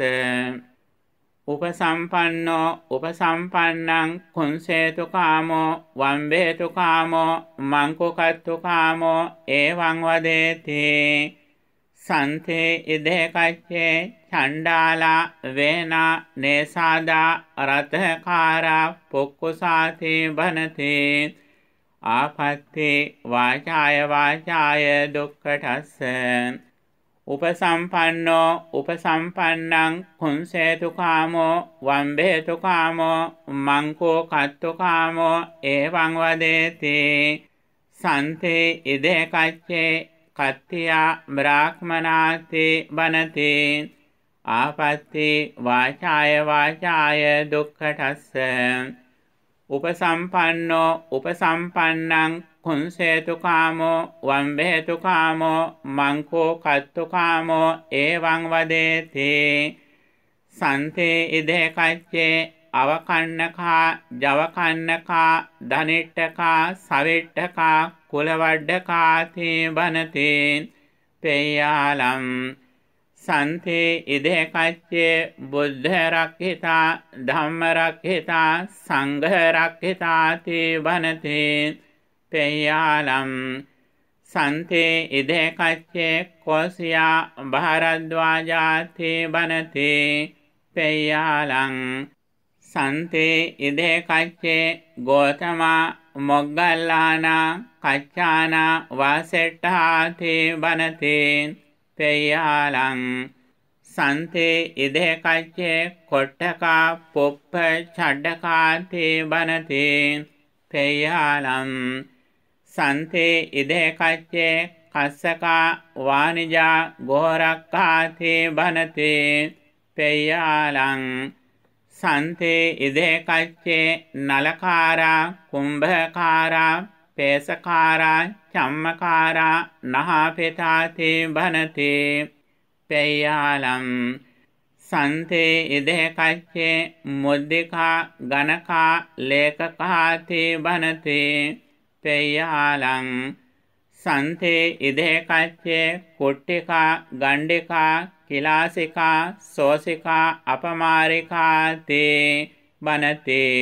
උපසම්පන්නෝ උපසම්පන්නං කුන්සේතුකාමෝ වම්බේතුකාමෝ මංකොකත්තුකාමෝ ඒවං වදේති සන්තේ ඉදේකච්චේ චණ්ඩාලා වේනා නේසාදා රතකාරා පොක්කුසාති බනතේ ආපත්තේ වාචාය වාචාය දුක්කටස්ස උපසම්පන්නෝ උපසම්පන්නං කුන්සේතුකාමෝ වම්බේතුකාමෝ මංකෝ කත්තුකාමෝ ඒවං වදේති සන්තේ ඉදේ කච්චේ කත්තියා බ්‍රාහ්මනාති බනති ආපත්ති වාචාය වාචාය දුක්ඛටස්ස උපසම්පන්නෝ උපසම්පන්නං කුන්සේතුකාමෝ වම්බේතුකාමෝ මංකෝ කත්තුකාමෝ ඒවං වදේති සන්තේ ඉදේ කච්චේ අවකන්නකා ජවකන්නකා ධනිට්ටකා සවිට්ටකා කුලවඩ්ඩකාතේ බනතේ පෙයාලම් සන්තේ ඉදේකච්චේ බුද්ධ රක්හිතා ධම්ම රක්හිතා සංඝ රක්හිතාතේ බනතේ පෙයාලම් සන්තේ ඉදකච්චේ කොසියා භාරද්වාජාතේ බනතේ පෙයාලං සන්තේ ඉදකච්චේ ගෝතමා මොග්ගල්ලානා කච්චානා වාසෙට්ටාතේ බනතේ පෙයාලං සන්තේ ඉදකච්චේ කොට්ටකා පොප්ප චඩ්ඩකාතේ බනතේ පෙයාලම් සන්තේ ඉදේකච්චේ කස්සකා වානිජා ගෝරක්කාතේ බනතේ පෙයාලං සන්තේ ඉදේකච්චේ නලකාරා කුම්භකාරා පේසකාරා චම්මකාරා නහපෙතාතේ බනතේ පෙයාලං සන්තේ ඉදේකච්චේ මුද්දිකා ගණකා ලේකකාතේ බනතේ පෙය්‍යාලං සන්තේ ඉදේකච්චේ කොට්ටිකා ගණ්ඩිකා කිලාසිකා සෝසිකා අපමාරිකා තේ බනතේ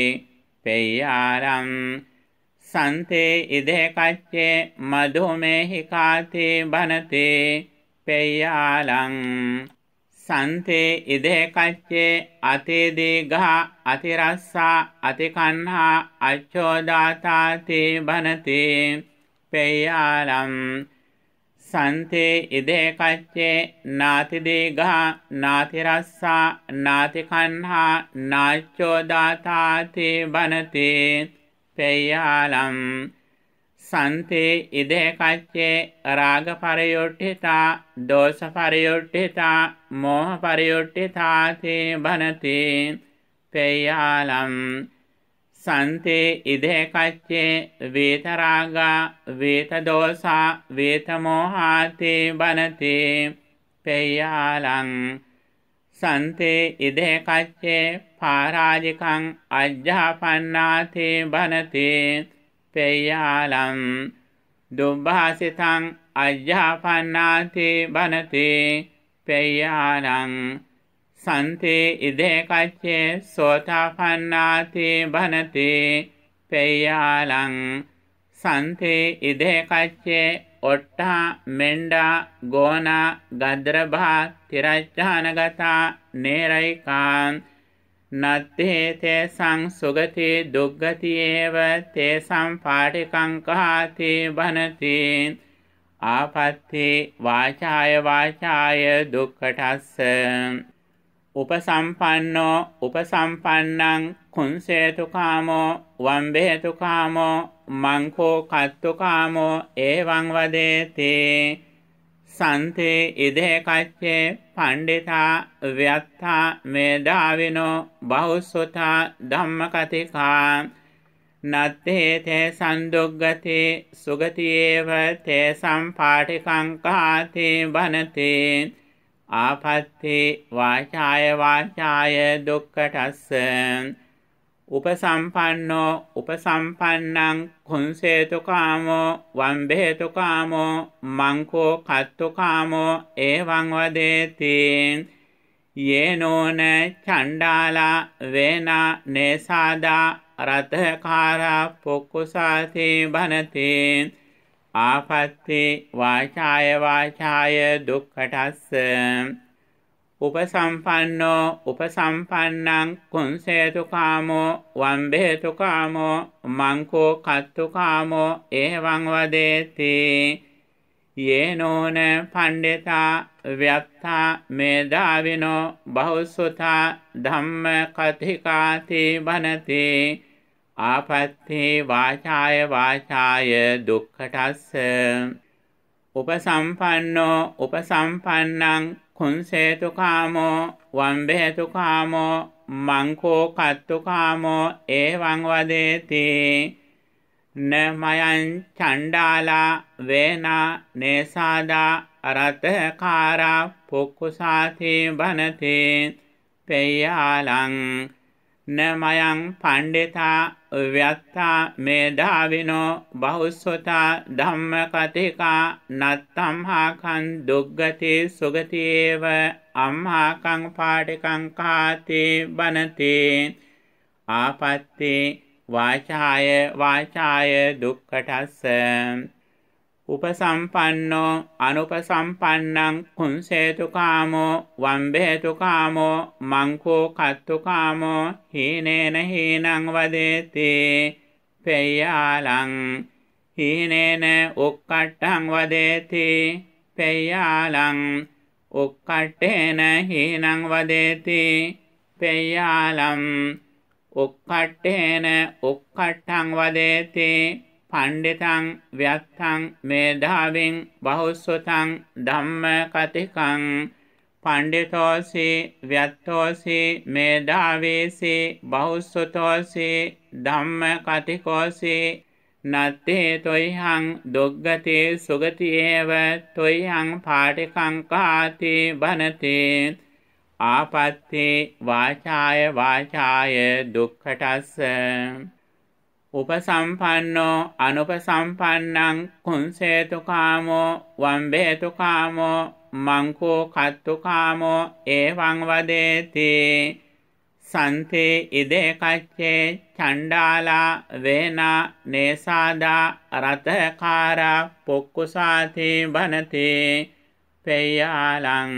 පෙය්‍යාලං සන්තේ ඉදේකච්චේ මධුමේහිකාතේ බනතේ පෙය්‍යාලං සන්තේ ඉදේකච්චේ අතේදේගා අතිරස්සා අතිකන්හා අච්චෝදාතාතේ බනතේ පෙයාලම් සන්තේ ඉදේකච්චේ නාතිදේගා නාතිරස්සා නාතිකන්හා නාච්චෝදාතාතේ බනතේ පෙයාලම් සන්තේ ඉදේකච්චේ රාගපරයොට්ඨිතා දෝෂපරයොට්ඨිතා මෝහපරයොට්ඨිතාතේ භනති පේයාලම් සන්තේ ඉදේකච්චේ වේතරාගා වේතදෝසා වේතමෝහාතේ භනති පේයාලං සන්තේ ඉදේකච්චේ පාරාජිකං අජ්ජාපන්නාතේ භනතේ පෙයාලම් දුබ්භාසිතං අජ්ජාපන්නාති බනති පෙයාලං සන්තේ ඉදේකච්චේ සෝතාපන්නාති බනති පෙයාලං සන්තේ ඉදේකච්චේ ඔට්ටා මෙන්ඩා ගෝනා ගද්‍රභා තිරච්ඡානගතා නේරයිකාන් නත්තේතේ සංසුගති දුග්ගතියේව තේ සම්පාටිකංකහාති බනතින් ආපත්ති වාචාය වාචාය දුක්කටස්ස උපසම්පන්නෝ උපසම්පන්නං කුන්සේතුකාමෝ වම්බේතුකාමෝ මංකෝ කත්තුකාමෝ ඒවං වදේතේ සන්තේ ඉදේකච්චේ පණ්ඩිතා ව්‍යත්තා මේධාවිනෝ බෞස්සුතා ධම්මකතිකා නත්තේ තේ සන්දුග්ගතේ සුගතියේව තේ සම්පාටිකංකාතේ වනතේ ආපත්තේ වාචාය වාචාය දුක්කටස්ස උපසම්පන්නෝ උපසම්පන්නං කුංසේතුකාමෝ වම්බේතුකාමෝ මංකෝ කත්තුකාමෝ ඒවං වදේති යේනෝන චණ්ඩාලා වේනා නේසාදා රතකාරා පොක්කුසාති බනති ආපත්ති වාචාය වාචාය දුක්ඛටස්ස උපසම්පන්නෝ උපසම්පන්නං කුංසේතුකාමෝ වම්බේතුකාමෝ මංකෝ කත්තුකාමෝ ඒවං වදේති යේනෝන පණ්ඩිතා ව්‍යත්තා මේධාවිනෝ බහුසුතා ධම්ම කථිකාති බනති ආපත්‍ති වාචාය වාචාය දුක්ඛටස්ස උපසම්පන්නෝ උපසම්පන්නං කුන්සේතුකාමෝ වම්බේතුකාමෝ මංකෝ කත්තුකාමෝ ඒවං වදේති නමයන් චණ්ඩාලා වේනා නේසාදා අරතකාරා පුක්කුසාති බනති පෙයාලං නමයං පණ්ඩිතා ව්‍යත්තා මේධාවිනෝ බහුස්සොතා ධම්මකතිකා නත්තම්හා කන් දුග්ගති සුගතියේව අම්හාකං පාටිකං කාති බනති ආපත්ති වාචාය වාචාය දුක්කටස්ස උපසම්පන්නෝ අනුපසම්පන්නං කුංසේතුකාමෝ වම්බේතුකාමෝ මංකෝ කත්තුකාමෝ හීනේන හීනං වදේති පෙය්‍යාලං හීනේන උක්කට්ටං වදේති පෙය්‍යාලං උක්කට්ටේන හීනං වදේති පෙය්‍යාලම් උක්කට්ටේන උක්කට්ටං වදේති පණ්ඩිතං ව්‍යත්තං මේධාවෙන් බහුස්සතං ධම්ම කතිකං පණ්ඩිතෝසි ව්‍යත්තෝසි මේධාවේසි බහුස්සතෝසි ධම්ම කතිකෝසි නත්තේ තොයිහං දුග්ගතේ සුගතියේව තොයිහං පාටිකං කාති බනතේ ආපත්තේ වාචාය වාචාය දුක්ඛටස්ස උපසම්පන්නෝ අනුපසම්පන්නං කුංසේතුකාමෝ වම්බේතුකාමෝ මංකෝ කත්තුකාමෝ ඒවං වදේති සන්තේ ඉදේ කච්චේ චණ්ඩාලා වේනා නේසාදා රතකාරා පොක්කුසාති බනති පෙය්‍යාලං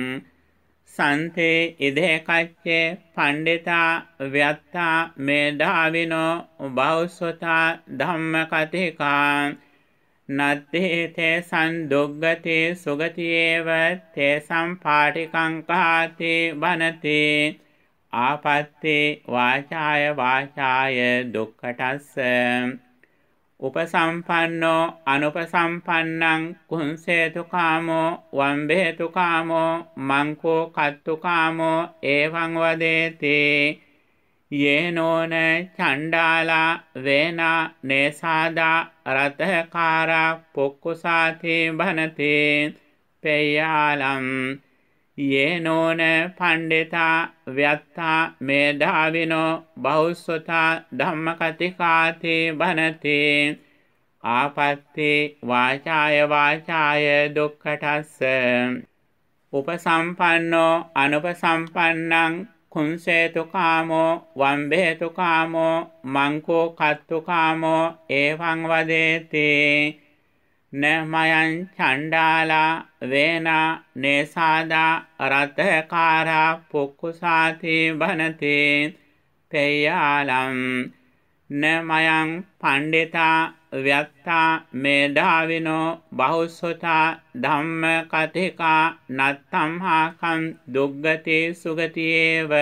සන්තේ ඉදේකච්ච පණ්ඩිතා ව්‍යත්තා මේධාවිනෝ බෞස්සතා ධම්මකතිකා නත්තේ තේ සන්දුග්ගතේ සුගතියේව තේ සම්පාටිකංකාති වනති ආපත්තේ වාචාය වාචාය දුක්කටස්ස උපසම්පන්නෝ අනුපසම්පන්නං කුංසේතුකාමෝ වම්බේතුකාමෝ මංකෝ කත්තුකාමෝ ඒවං වදේති යේනෝන චණ්ඩාලා වේනා නේසාදා රතකාරා පොක්කුසාති භනති පෙයාලම් ये नून पंडिता व्यत्था मेधाविनो बहुस्वता धम्मकथिकाति भनति आपत्ति वाचाय वाचाय दुःखटस्स उपसम्पन्नो अनुपसम्पन्नं කුන්සේතුකාමෝ වම්බේතුකාමෝ මංකෝ කත්තුකාමෝ ඒවං වදේති නමයන් චණ්ඩාලා වේනා නේසාදා රතකාරා පුක්කුසාති බනති පෙයාලම් නමයන් පණ්ඩිතා ව්‍යත්තා මේධාවිනෝ බහුස්සතා ධම්ම කතිකා නත්තම්හාකං දුග්ගති සුගතියේව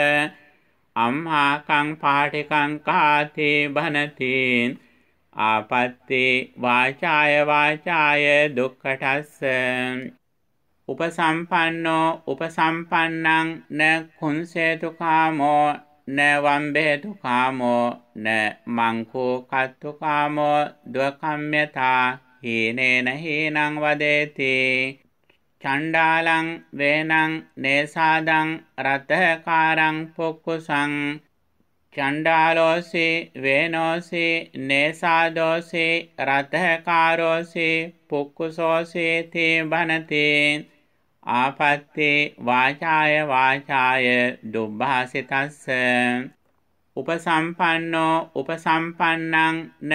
අම්හාකං පාටිකං කාති බනතින් ආපත්ති වාචාය වාචාය දුක්කටස්ස උපසම්පන්නෝ උපසම්පන්නං න කුංසේතු කාමෝ න වම්බේතු කාමෝ න මංකෝ කත්තු කාමෝ ද්වකම්්‍යතා හීනේන හීනං වදේති චණ්ඩාලං වේනං නේසාදං රතකාරං පොක්කුසං චණ්ඩාලෝසි වේනෝසි නේසාදෝසි රතහකාරෝසි පුක්කුසෝසේති බනති ආපත්ති වාචාය වාචාය දුබ්භාසිතස්ස උපසම්පන්නෝ උපසම්පන්නං න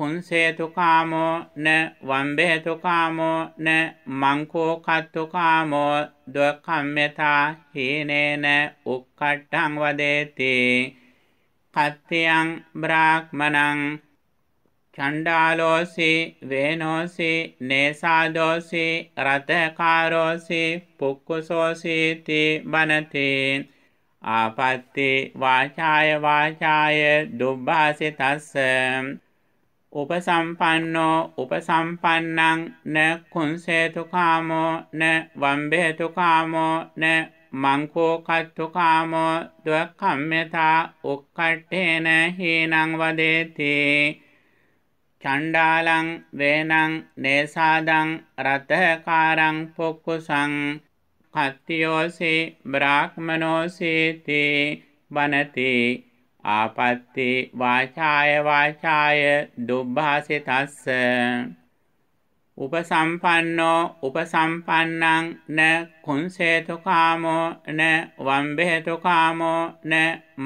කුන්සේතුකාමෝ න වම්බේතුකාමෝ න මංකෝකත්තුකාමෝ දුක්ඛම්මතා හීනේන උක්කට්ටං වදේති පත්තයන් බ්‍රාහ්මණං චණ්ඩාලෝසි වේනෝසි නේසාදෝසි රතකාරෝසි පුක්කුසෝසීති බනතේ ආපත්ති වාචාය වාචාය දුබ්බාසි තස්ස උපසම්පන්නෝ උපසම්පන්නං න කුංසේතු කාමෝ න වම්බේතු කාමෝ න මංකෝ කත්තුකාමෝ දුක්ඛම්මතා උක්කට්ඨේන හීනං වදේති චණ්ඩාලං වේනං නේසාදං රතකාරං පොක්කුසං කත්තියෝසේ බ්‍රාහ්මනෝසේති වනති ආපත්‍ති වාචාය වාචාය දුබ්භාසිතස්ස උපසම්පන්නෝ උපසම්පන්නං න කුන්සේතුකාමෝ න වම්බෙහෙතුකාමෝ න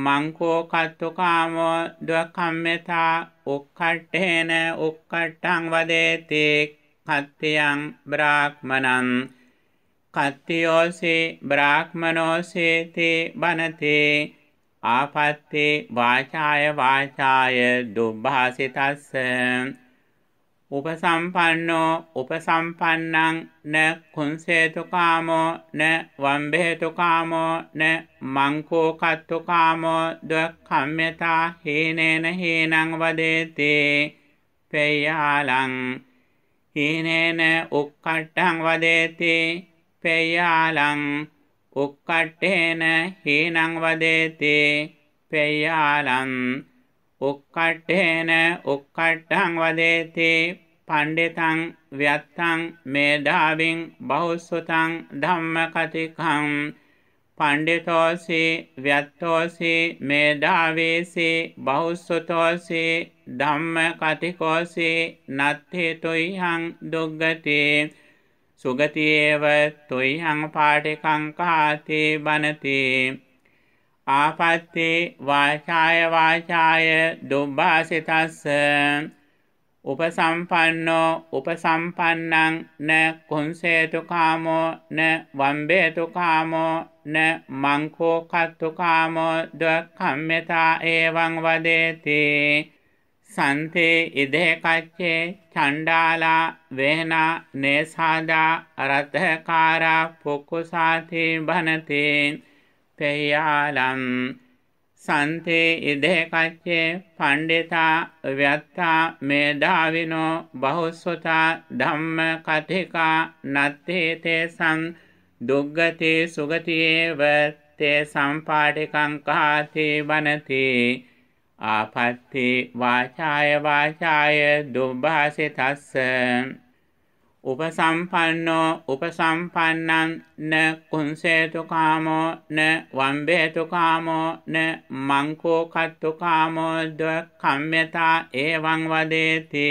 මංකෝකත්තුකාමෝ දුවකම්මතා උක්කට්ටේන උක්කට්ටං වදේති කත්තියං බ්‍රාහ්මණං කත්තියෝසේ බ්‍රාහ්මනෝසේති බනතේ ආපත්තේ වාචාය වාචාය දුබ්භාසිතස්ස උපසම්පන්නෝ උපසම්පන්නං න කුන්සේතුකාමෝ න වම්බේතුකාමෝ න මංකෝකත්තුකාමෝ දොක්කම්්‍යතා හීනේන හීනං වදේතේ පෙයාලං හීනේන උක්කට්ටං වදේතේ පෙයාලං උක්කට්ටේන හීනං වදේතේ පෙයාලං උක්කට්ඨේන උක්කට්ටං වදේති පණ්ඩිතං ව්‍යත්තං මේධාවින් බෞස්සතං ධම්මකතිකං පණ්ඩිතෝසි ව්‍යත්තෝසි මේධාවේසි බෞස්සතෝසි ධම්මකතිකෝසි නත්තේතුයිහං දුග්ගති සුගතියේව තුයිහං පාටිකං කාති බනති ආපත්තේ වාචාය වාචාය දුම්බාසිතස්ස උපසම්පන්නෝ උපසම්පන්නං න කුංසේතු කාමෝ න වම්බේතු කාමෝ න මංකෝ කත්තු කාමෝ දුක්ඛම්මතා එවං වදේති සන්තේ ඉදේ කච්චේ චණ්ඩාලා වේනා නේසාදා රතකාරා පුක්කුසාති භනතේ පෙයාලම් සන්තේ ඉදේකච්චේ පණ්ඩිතා ව්‍යත්තා මේධාවිනෝ බහුස්වතා ධම්ම කතිකා නත්තේ තේසං දුග්ගතේ සුගතියේව තේ සම්පාටිකං කාතේ වනතේ ආපත්තේ වාචාය වාචාය දුබ්බාසිතස්ස උපසම්පන්නෝ උපසම්පන්නන් න කුංසේතුකාමෝ න වම්බේතුකාමෝ න මංකෝකත්තුකාමෝ ද කම්්‍යතා ඒවං වදේති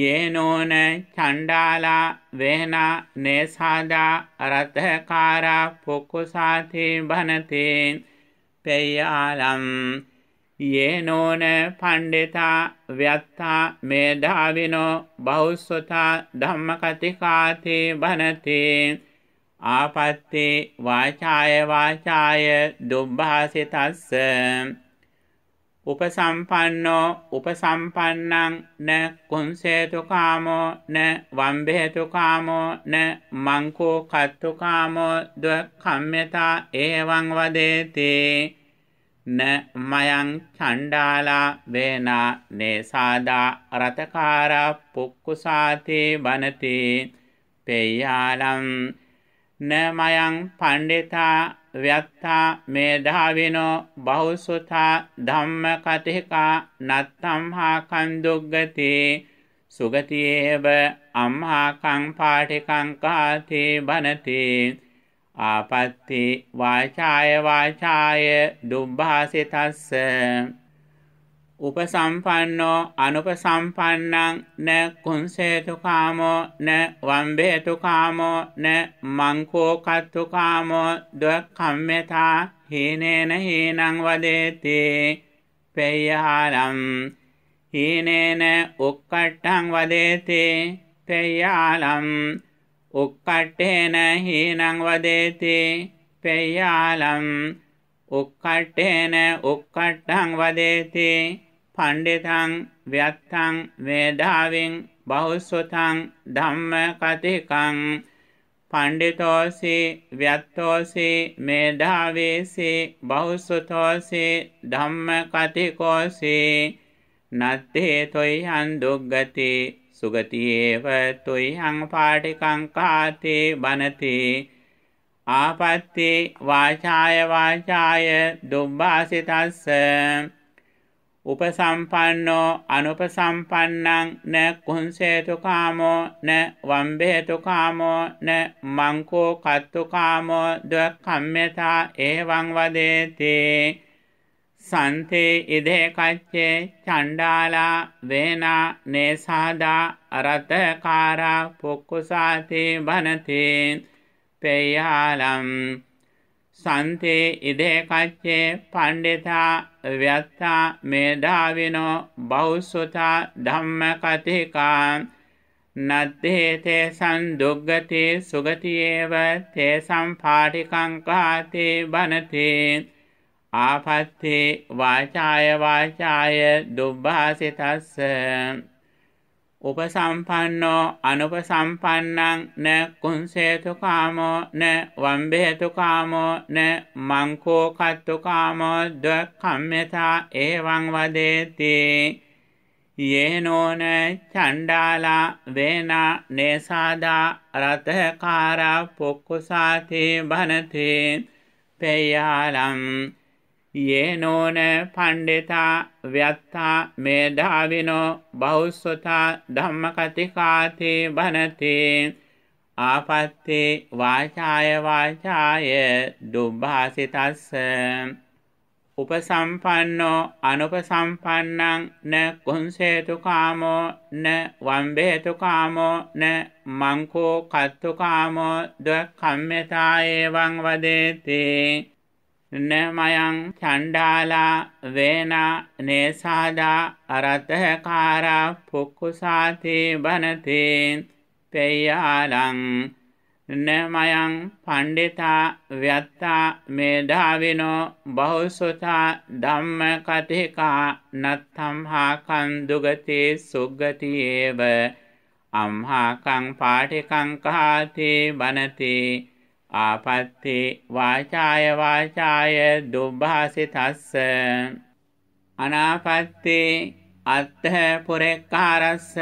යේනෝන චණ්ඩාලා වේනා නේසාදා රතකාරා පොකුසාති භනතේ පෙයාලම් ये नून पंडिता व्यत्था मेधाविनो बहुस्वता धम्मकथिकाति भनति आपत्ति वाचाय वाचाय दुर्भाषितस्स उपसම්පන්නෝ उपसම්පන්නං න කුංසේතු කාමෝ න වම්බේතු කාමෝ න මංකෝ කත්තු කාමෝ දුක්ඛම්මතා එවං වදේති න මයං චණ්ඩාලා වේනා නේසාදා රතකාරා පුක්කුසාතේ වනතේ පෙය්‍යාලම් න මයං පණ්ඩිතා ව්‍යත්තා මේධාවිනෝ බහුසුතා ධම්ම කතිකා නත්තම්හා කන්දුග්ගති සුගතියේව අම්හාකං පාටිකං කාති බනති ආපත්ති වාචාය වාචාය දුම්භාසිතස්ස උපසම්පන්නෝ අනුපසම්පන්නං න කුංසේතු කාමෝ න වම්බේතු කාමෝ න මංකෝ කත්තු කාමෝ දුක්ඛම්මතා හීනේන හීනං වදේති පේයාලම් හීනේන උක්කට්ටං වදේති පේයාලම් උක්කට්ඨේන හීනං වදේති පෙය්‍යාලම් උක්කට්ඨේන උක්කට්ඨං වදේති පණ්ඩිතං ව්‍යත්තං වේදාවෙන් බහුසුතං ධම්ම කතිකං පණ්ඩිතෝසි ව්‍යත්තෝසි මේධාවේසි බහුසුතෝසි ධම්ම කතිකෝසි නත්තේ තොයි හන්දුග්ගති සුගතියේව තුයං පාටිකං කාතේ බනතේ ආපත්තේ වාචාය වාචාය දුම්බාසිතස්ස උපසම්පන්නෝ අනුපසම්පන්නං න කුංසේතු කාමෝ න වම්බේතු කාමෝ න මංකෝ කත්තු කාමෝ ද කම්මතා එවං වදේතේ සන්තේ ඉදේකච්චේ චණ්ඩාලා වේනා නේසාදා අරතකාරා පොක්කුසාතේ බනතේ පේයාලම් සන්තේ ඉදේකච්චේ පණ්ඩිතා ව්‍යත්තා මේධාවිනෝ බෞසුතා ධම්මකතිකා නත්තේ තේ සන්දුග්ගතේ සුගතියේව තේ සම්පාටිකංකාතේ බනතේ ආපත්තේ වාචාය වාචාය දුබ්බාසිතස්ස උපසම්පන්නෝ අනුපසම්පන්නං න කුංසේතු කාමෝ න වම්බේතු කාමෝ න මංකෝ කත්තු කාමෝ දක්ඛම්මතා එවං වදේති යේනෝන චණ්ඩාලා වේනා නේසාදා රතකාරා පොක්කුසාති භනති පේයාලම් ये नून पण्डिता व्यक्ता मेधाविनो बहुस्वता धम्मकथिकाति भनति आपत्ति वाचाय वाचाय दुर्भासितस् उपसम्पन्नो अनुपसम्पन्नं न कुंसेतु कामो न वम्भेतु कामो न मङ्को कर्तुकामो द्वकम्यता एवं वदेति නමයං චණ්ඩාලා වේනා නේසාදා අරතහකාරා පුක්කුසාතේ බනතේ පෙය්‍යාලං නමයං පණ්ඩිතා ව්‍යත්තා මේධාවිනෝ බහුසුතා ධම්ම කතිකා නත්තම්හා කන්දුගතේ සුග්ගතියේව අම්හාකං පාටිකං කහාතේ බනතේ ආපත්තේ වාචාය වාචාය දුබ්භාසිතස්ස අනාපත්තේ අත්ථ පුරේකාරස්ස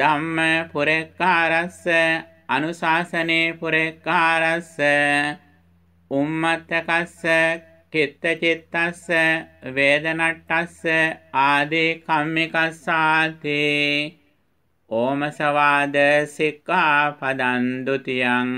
ධම්ම පුරේකාරස්ස අනුශාසනේ පුරේකාරස්ස උම්මත්තකස්ස කිත්තචිත්තස්ස වේදනට්ටස්ස ආදී කම්මිකස්සාතේ ඕමසවාද සික්ඛාපදන් ဒ උතියං